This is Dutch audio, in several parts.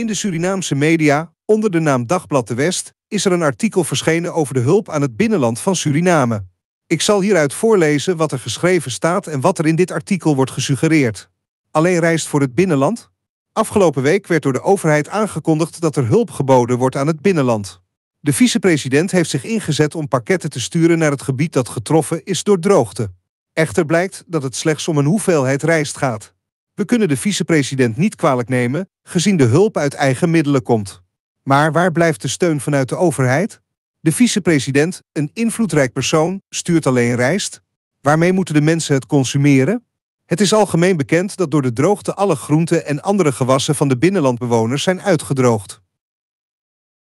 In de Surinaamse media, onder de naam Dagblad de West, is er een artikel verschenen over de hulp aan het binnenland van Suriname. Ik zal hieruit voorlezen wat er geschreven staat en wat er in dit artikel wordt gesuggereerd. Alleen reist voor het binnenland? Afgelopen week werd door de overheid aangekondigd dat er hulp geboden wordt aan het binnenland. De vicepresident heeft zich ingezet om pakketten te sturen naar het gebied dat getroffen is door droogte. Echter blijkt dat het slechts om een hoeveelheid rijst gaat. We kunnen de vicepresident niet kwalijk nemen, gezien de hulp uit eigen middelen komt. Maar waar blijft de steun vanuit de overheid? De vicepresident, een invloedrijk persoon, stuurt alleen rijst. Waarmee moeten de mensen het consumeren? Het is algemeen bekend dat door de droogte alle groenten en andere gewassen van de binnenlandbewoners zijn uitgedroogd.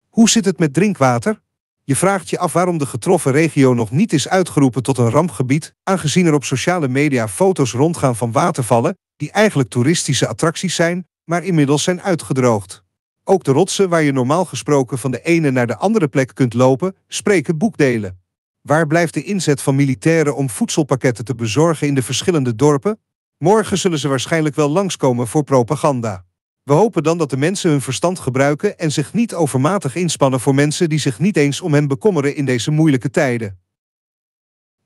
Hoe zit het met drinkwater? Je vraagt je af waarom de getroffen regio nog niet is uitgeroepen tot een rampgebied, aangezien er op sociale media foto's rondgaan van watervallen die eigenlijk toeristische attracties zijn, maar inmiddels zijn uitgedroogd. Ook de rotsen waar je normaal gesproken van de ene naar de andere plek kunt lopen, spreken boekdelen. Waar blijft de inzet van militairen om voedselpakketten te bezorgen in de verschillende dorpen? Morgen zullen ze waarschijnlijk wel langskomen voor propaganda. We hopen dan dat de mensen hun verstand gebruiken en zich niet overmatig inspannen voor mensen die zich niet eens om hen bekommeren in deze moeilijke tijden.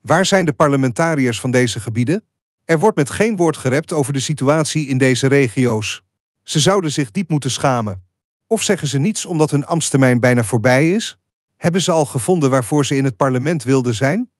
Waar zijn de parlementariërs van deze gebieden? Er wordt met geen woord gerept over de situatie in deze regio's. Ze zouden zich diep moeten schamen. Of zeggen ze niets omdat hun ambtstermijn bijna voorbij is? Hebben ze al gevonden waarvoor ze in het parlement wilden zijn?